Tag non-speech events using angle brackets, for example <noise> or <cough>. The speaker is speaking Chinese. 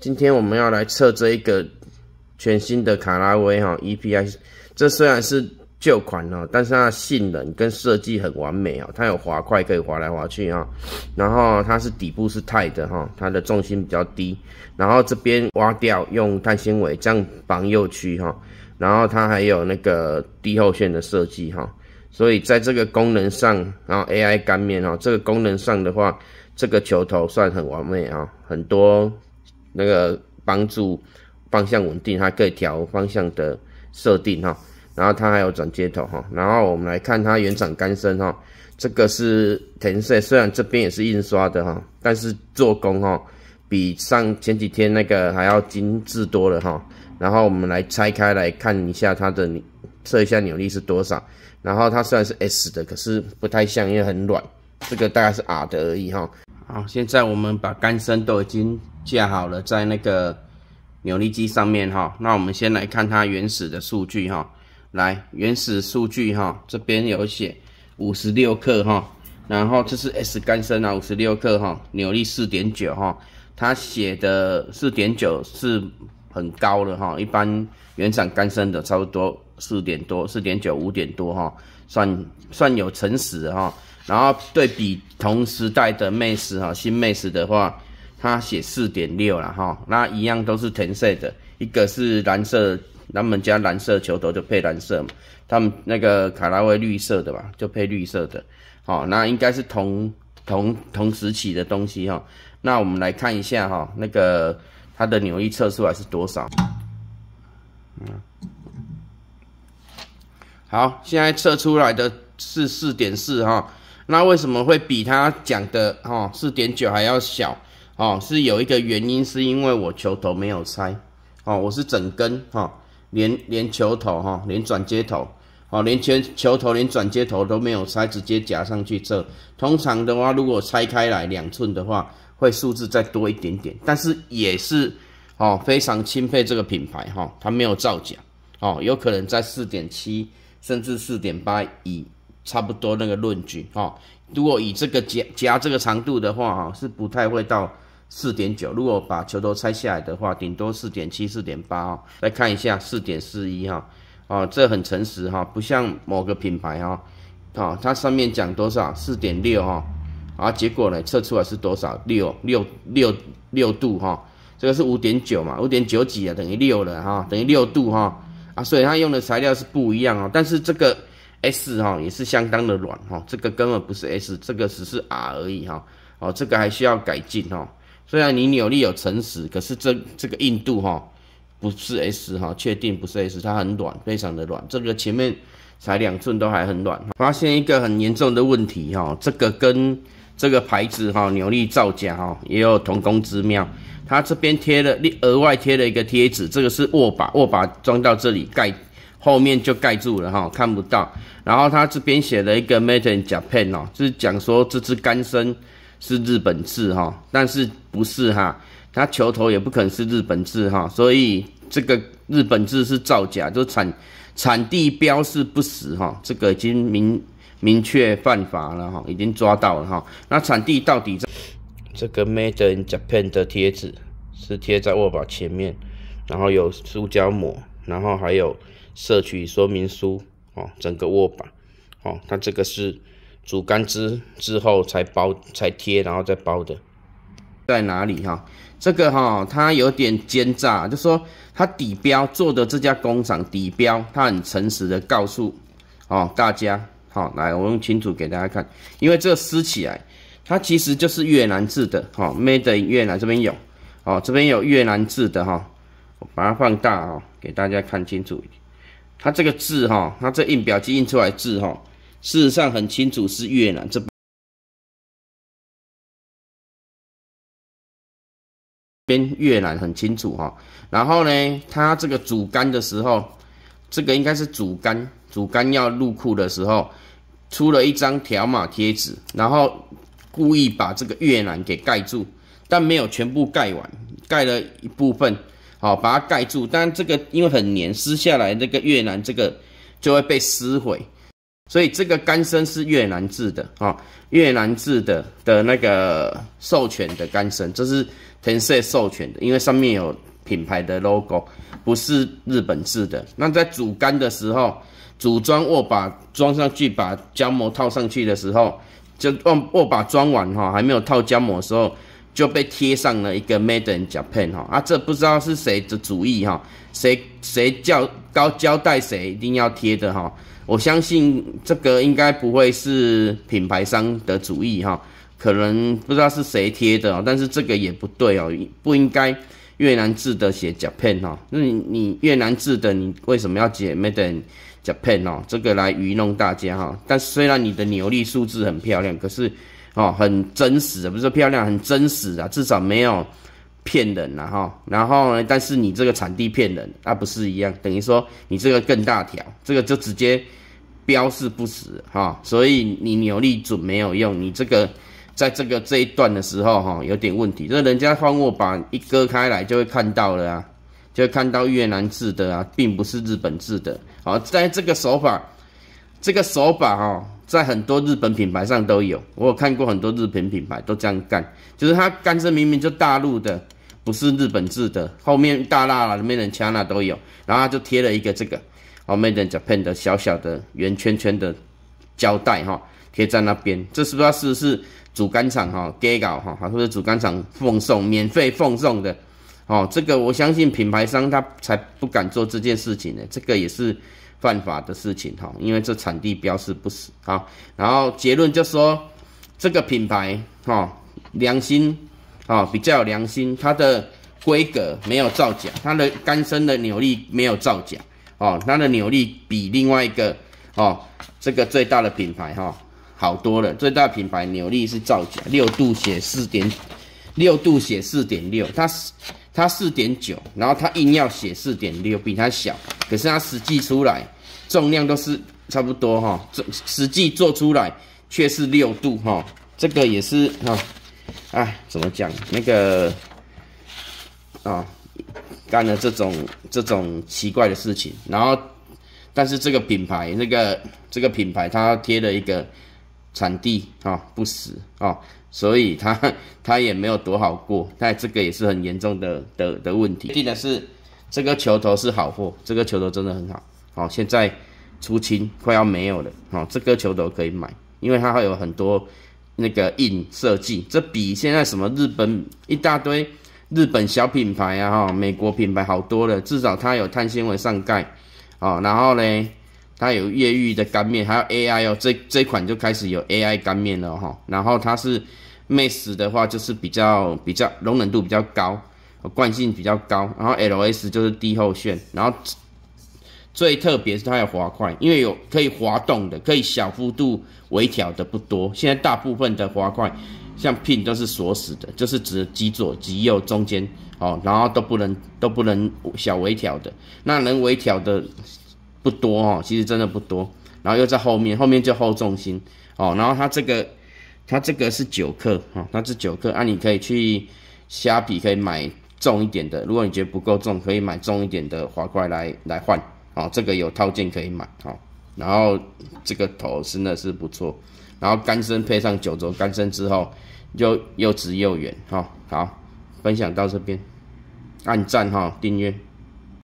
今天我们要来测这一个全新的卡拉威哈 EPI，这虽然是旧款哦，但是它性能跟设计很完美哦。它有滑块可以滑来滑去哈，然后它是底部是钛的哈，它的重心比较低，然后这边挖掉用碳纤维这样绑右区哈，然后它还有那个低后旋的设计哈，所以在这个功能上，然后 AI 干面哈，这个功能上的话，这个球头算很完美啊，很多。那个帮助方向稳定，它可以调方向的设定哈，然后它还有转接头哈，然后我们来看它原厂杆身哈，这个是填色，虽然这边也是印刷的哈，但是做工哈比上前几天那个还要精致多了哈，然后我们来拆开来看一下它的测一下扭力是多少，然后它虽然是 S 的，可是不太像，因为很软，这个大概是 R 的而已哈。好，现在我们把杆身都已经架好了在那个扭力机上面哈。那我们先来看它原始的数据哈。来，原始数据哈，这边有写五十六克哈。然后这是 S 杆身啊，五十六克哈，扭力四点九哈。它写的四点九是很高的哈，一般原厂杆身的差不多四点多、四点九、五点多哈，算算有诚实哈。然后对比同时代的 m Max 哈，新 m Max 的话，它写四点六了哈。那一样都是填色的，一个是蓝色，他们家蓝色球头就配蓝色嘛。他们那个卡拉威绿色的吧，就配绿色的。好，那应该是同同同时期的东西哈。那我们来看一下哈，那个它的扭力测出来是多少？好，现在测出来的是四点四哈。那为什么会比他讲的哦四点九还要小哦？是有一个原因，是因为我球头没有拆哦，我是整根哈连连球头哈连转接头，哦连球球头连转接头都没有拆，直接夹上去这。通常的话，如果拆开来两寸的话，会数字再多一点点，但是也是哦非常钦佩这个品牌哈，它没有造假哦，有可能在四点七甚至四点八以差不多那个论据哈，如果以这个夹夹这个长度的话哈，是不太会到四点九。如果把球头拆下来的话，顶多四点七、四点八啊。来看一下四点四一哈，啊，这很诚实哈，不像某个品牌哈，哦，它上面讲多少四点六哈，啊，结果呢测出来是多少六六六六度哈，这个是五点九嘛，五点九几啊等于六了哈，等于六度哈，啊，所以它用的材料是不一样哦，但是这个。S 哈也是相当的软哈，这个根本不是 S，这个只是 R 而已哈。哦，这个还需要改进哈。虽然你扭力有诚实，可是这这个硬度哈不是 S 哈，确定不是 S，它很软，非常的软。这个前面才两寸都还很软。发现一个很严重的问题哈，这个跟这个牌子哈扭力造假哈也有同工之妙。它这边贴了额外贴了一个贴纸，这个是握把握把装到这里盖。后面就盖住了哈，看不到。然后他这边写了一个 Made in Japan 哦，就是讲说这只杆身是日本制哈，但是不是哈？它球头也不可能是日本制哈，所以这个日本制是造假，就产产地标示不实哈。这个已经明明确犯法了哈，已经抓到了哈。那产地到底在？这个 Made in Japan 的贴纸是贴在握把前面，然后有塑胶膜，然后还有。摄取说明书哦，整个握把哦，它这个是煮干汁之后才包才贴，然后再包的，在哪里哈？这个哈，它有点奸诈，就说它底标做的这家工厂底标，它很诚实的告诉哦大家，好来，我用清楚给大家看，因为这撕起来，它其实就是越南制的哈，made in 越南这边有哦，这边有越南制的哈，我把它放大哦，给大家看清楚。一点。它这个字哈，它这印表机印出来字哈，事实上很清楚是越南这边越南很清楚哈。然后呢，它这个主干的时候，这个应该是主干，主干要入库的时候，出了一张条码贴纸，然后故意把这个越南给盖住，但没有全部盖完，盖了一部分。好，把它盖住。但这个因为很黏，撕下来那个越南这个就会被撕毁，所以这个杆身是越南制的啊，越南制的的那个授权的杆身，这是田色授权的，因为上面有品牌的 logo，不是日本制的。那在组杆的时候，组装握把装上去，把胶膜套上去的时候，就握握把装完哈，还没有套胶膜的时候。就被贴上了一个 Made in Japan 哈，啊，这不知道是谁的主意哈，谁谁教高交代谁一定要贴的哈，我相信这个应该不会是品牌商的主意哈，可能不知道是谁贴的但是这个也不对哦，不应该越南制的写 Japan 哈，那你你越南制的你为什么要写 Made in Japan 哦，这个来愚弄大家哈，但虽然你的牛力数字很漂亮，可是。哦，很真实的，不是漂亮，很真实的，至少没有骗人了哈。然后，但是你这个产地骗人，那不是一样？等于说你这个更大条，这个就直接标示不实哈。所以你扭力准没有用，你这个在这个这一段的时候哈有点问题。这人家换握把一割开来就会看到了啊，就会看到越南制的啊，并不是日本制的。好，但这个手法，这个手法哈。在很多日本品牌上都有，我有看过很多日本品牌都这样干，就是它干这明明就大陆的，不是日本制的，后面大蜡 c h 人 n a 都有，然后就贴了一个这个哦，made in Japan 的小小的圆圈圈的胶带哈，贴在那边，这是不是是是主干厂哈给搞哈，或是主干厂奉送免费奉送的？哦，这个我相信品牌商他才不敢做这件事情呢，这个也是犯法的事情哈，因为这产地标示不是啊。然后结论就说这个品牌哈良心啊比较有良心，它的规格没有造假，它的杆身的扭力没有造假哦，它的扭力比另外一个哦这个最大的品牌哈好多了，最大品牌扭力是造假，六度写四点六度写四点六，它是。它四点九，然后它硬要写四点六，比它小，可是它实际出来重量都是差不多哈，实实际做出来却是六度哈，这个也是哈，哎，怎么讲那个啊，干了这种这种奇怪的事情，然后，但是这个品牌，那个这个品牌它贴了一个。产地啊，不死啊，所以它它 <laughs> 也没有多好过，但这个也是很严重的的的问题。定的是这个球头是好货，这个球头真的很好，好现在出清快要没有了，哦这个球头可以买，因为它会有很多那个印设计，这比现在什么日本一大堆日本小品牌啊，哈，美国品牌好多了，至少它有碳纤维上盖，哦，然后呢？它有越狱的干面，还有 AI 哦，这这款就开始有 AI 干面了哈。然后它是 MS 的话，就是比较比较容忍度比较高，惯性比较高。然后 LS 就是低后旋，然后最特别是它有滑块，因为有可以滑动的，可以小幅度微调的不多。现在大部分的滑块像 PIN 都是锁死的，就是指极左、极右、中间哦，然后都不能都不能小微调的。那能微调的。不多哦，其实真的不多，然后又在后面，后面就后重心哦，然后它这个，它这个是九克啊，它是九克，那你可以去虾皮可以买重一点的，如果你觉得不够重，可以买重一点的滑块来来换哦，这个有套件可以买哦，然后这个头真的是不错，然后杆身配上九轴杆身之后，又又直又远哈，好，分享到这边，按赞哈，订阅。